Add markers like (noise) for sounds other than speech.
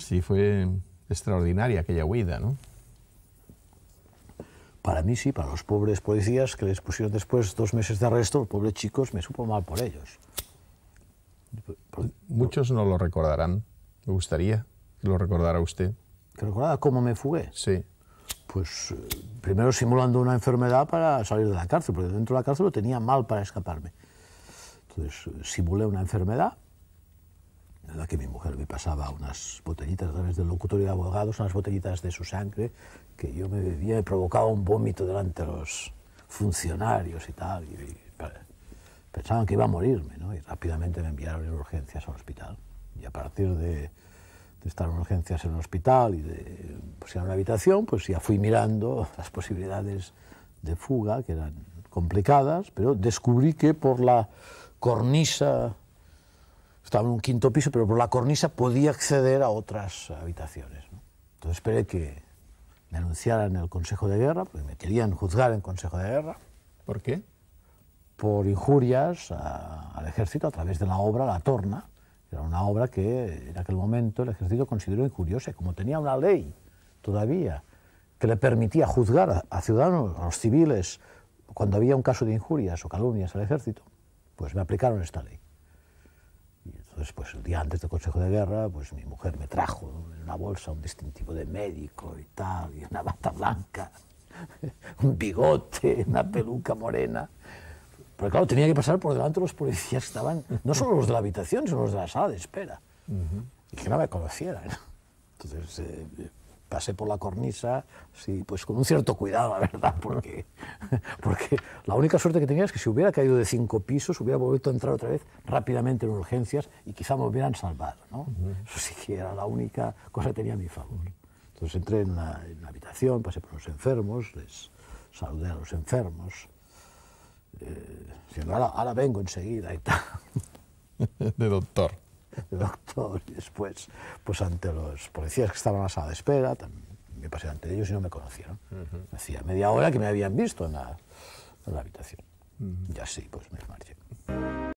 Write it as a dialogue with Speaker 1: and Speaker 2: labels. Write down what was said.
Speaker 1: Sí, fue extraordinaria aquella huida, ¿no? Para mí sí, para los pobres policías que les pusieron después dos meses de arresto, los pobres chicos, me supo mal por ellos. Muchos no lo recordarán. Me gustaría que lo recordara usted. ¿Que recordara cómo me fugué? Sí. Pues eh, primero simulando una enfermedad para salir de la cárcel, porque dentro de la cárcel lo tenía mal para escaparme. Entonces simulé una enfermedad que mi mujer me pasaba unas botellitas a través del locutorio de abogados, unas botellitas de su sangre que yo me bebía y provocaba un vómito delante de los funcionarios y tal. Y, pensaban que iba a morirme, ¿no? Y rápidamente me enviaron en urgencias al hospital. Y a partir de, de estar en urgencias en el hospital y de pues, ir a una habitación, pues ya fui mirando las posibilidades de fuga, que eran complicadas, pero descubrí que por la cornisa estaba en un quinto piso, pero por la cornisa podía acceder a otras habitaciones. Entonces esperé que me anunciaran en el Consejo de Guerra, porque me querían juzgar en Consejo de Guerra. ¿Por qué? Por injurias al ejército a través de la obra La Torna. Era una obra que en aquel momento el ejército consideró injuriosa, como tenía una ley todavía que le permitía juzgar a ciudadanos, a los civiles, cuando había un caso de injurias o calumnias al ejército, pues me aplicaron esta ley. Entonces, pues el día antes del Consejo de Guerra, pues mi mujer me trajo en una bolsa un distintivo de médico y tal, y una bata blanca, (laughs) un bigote, una peluca morena. Pero claro, tenía que pasar por delante los policías estaban, no solo los de la habitación, sino los de la sala de espera. Y que no me conocieran. Entonces, eh, pasé por la cornisa, sí, pues con un cierto cuidado, la verdad, porque, (laughs) porque la única suerte que tenía es que si hubiera caído de cinco pisos, hubiera vuelto a entrar otra vez rápidamente en urgencias y quizá me hubieran salvado, ¿no? Eso sí que era la única cosa que tenía a mi favor. Entonces entré en la, habitación, pasé por los enfermos, les saludé a los enfermos, eh, diciendo, ahora, ahora vengo enseguida y tal. (laughs) de doctor. Este doctor y después pues ante los policías que estaban a la sala de espera, también me pasé ante ellos y no me conocieron. Hacía media hora que me habían visto en la, en la habitación. ya sí Y así pues me marché.